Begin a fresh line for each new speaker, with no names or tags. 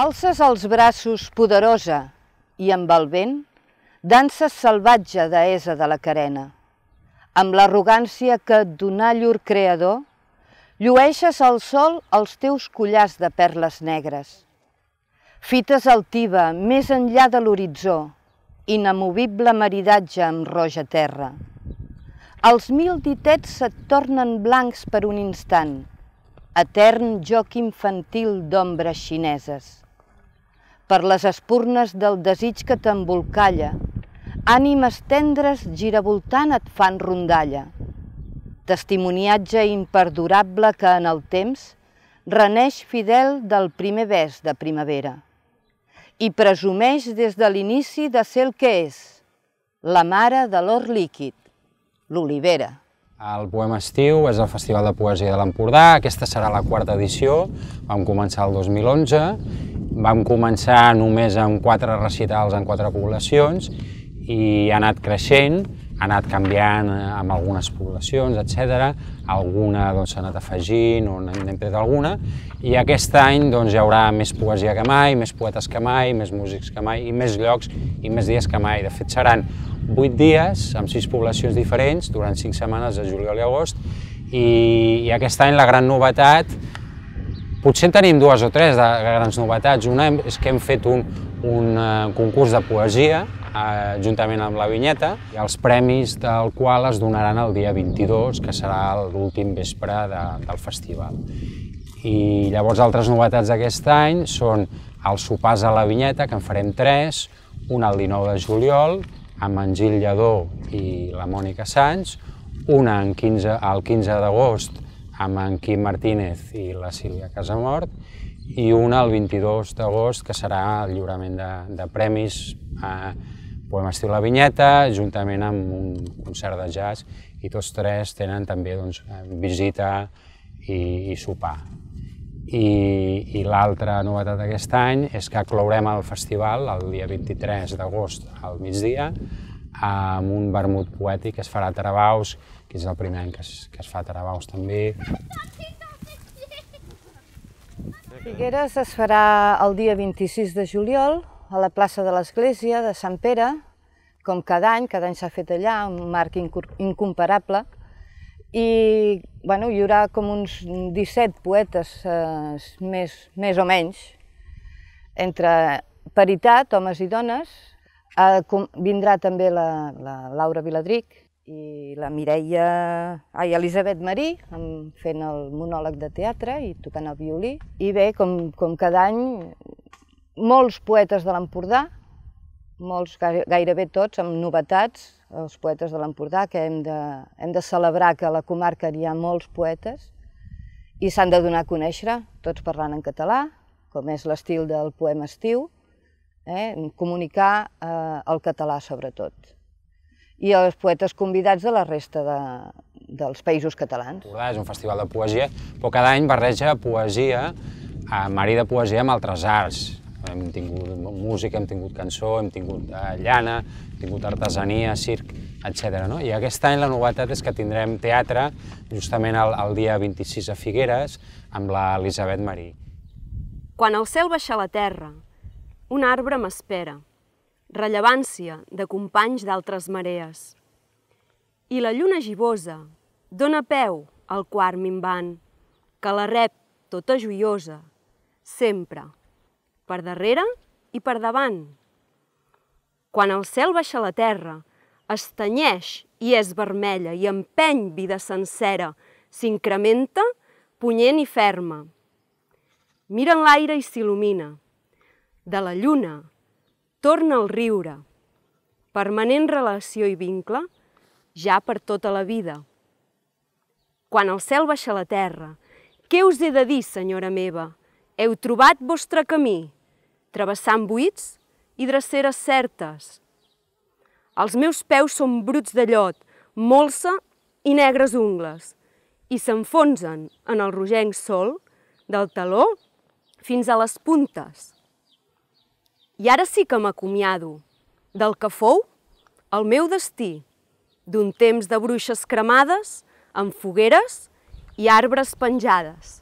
Alces els braços poderosa i amb el vent danses salvatge deessa de la carena. Amb l'arrogància que donà llur creador, llueixes al sol els teus collars de perles negres. Fites altiva, més enllà de l'horitzó, inamovible maridatge amb roja terra. Els mil ditets se't tornen blancs per un instant, etern joc infantil d'ombres xineses per les espurnes del desig que t'embolcalla. Ànimes tendres giravoltant et fan rondalla. Testimoniatge imperdurable que en el temps reneix fidel del primer vest de primavera i presumeix des de l'inici de ser el que és, la mare de l'or líquid, l'olivera.
El Poema Estiu és el Festival de Poesia de l'Empordà, aquesta serà la quarta edició, vam començar el 2011 Vam començar només amb quatre recitals en quatre poblacions i ha anat creixent, ha anat canviant eh, amb algunes poblacions, etc. Alguna doncs, s'ha doncs, anat afegint o n'hem tret alguna. I aquest any doncs, hi haurà més poesia que mai, més poetes que mai, més músics que mai, i més llocs i més dies que mai. De fet, seran vuit dies amb sis poblacions diferents durant cinc setmanes de juliol i agost i, i aquest any la gran novetat Potser tenim dues o tres de grans novetats. Una és que hem fet un, un eh, concurs de poesia eh, juntament amb la vinyeta, i els premis del qual es donaran el dia 22, que serà l'últim vespre de, del festival. I llavors altres novetats d'aquest any són els sopars a la vinyeta, que en farem tres, un el 19 de juliol, amb en Gil Lledó i la Mònica Sanz, una en 15, el 15 d'agost amb en Quim Martínez i la Sílvia Casamort i una el 22 d'agost que serà el lliurament de, de premis a eh, Poem Estiu La Vinyeta juntament amb un concert de jazz i tots tres tenen també doncs, eh, visita i, i sopar. I, i l'altra novetat d'aquest any és que clourem el festival el dia 23 d'agost al migdia amb un vermut poètic que es farà a Tarabaus, que és el primer any que es, que es fa a Tarabaus també.
Figueres es farà el dia 26 de juliol a la plaça de l'Església de Sant Pere, com cada any, cada any s'ha fet allà, un marc incomparable, i bueno, hi haurà com uns 17 poetes eh, més, més o menys, entre paritat, homes i dones, Eh, vindrà també la, la Laura Viladric i la Mireia... Ai, Elisabet Marí, fent el monòleg de teatre i tocant el violí. I bé, com, com cada any, molts poetes de l'Empordà, molts, gairebé tots, amb novetats, els poetes de l'Empordà, que hem de, hem de celebrar que a la comarca hi ha molts poetes i s'han de donar a conèixer, tots parlant en català, com és l'estil del poema estiu, eh? comunicar eh, el català sobretot. I els poetes convidats de la resta de, dels països catalans. És
un festival de poesia, però cada any barreja poesia, a eh, mari de poesia amb altres arts. Hem tingut música, hem tingut cançó, hem tingut eh, llana, hem tingut artesania, circ, etc. No? I aquest any la novetat és que tindrem teatre justament el, el dia 26 a Figueres amb l'Elisabet Marí.
Quan el cel baixa a la terra, un arbre m'espera. Rellevància de companys d'altres marees. I la lluna gibosa dóna peu al quart minvant, que la rep tota joiosa, sempre, per darrere i per davant. Quan el cel baixa a la terra, es i és vermella i empeny vida sencera, s'incrementa, punyent i ferma. Mira en l'aire i s'il·lumina de la lluna, torna el riure, permanent relació i vincle, ja per tota la vida. Quan el cel baixa a la terra, què us he de dir, senyora meva? Heu trobat vostre camí, travessant buits i dreceres certes. Els meus peus són bruts de llot, molsa i negres ungles, i s'enfonsen en el rogenc sol del taló fins a les puntes. I ara sí que m'acomiado del que fou el meu destí, d'un temps de bruixes cremades, amb fogueres i arbres penjades.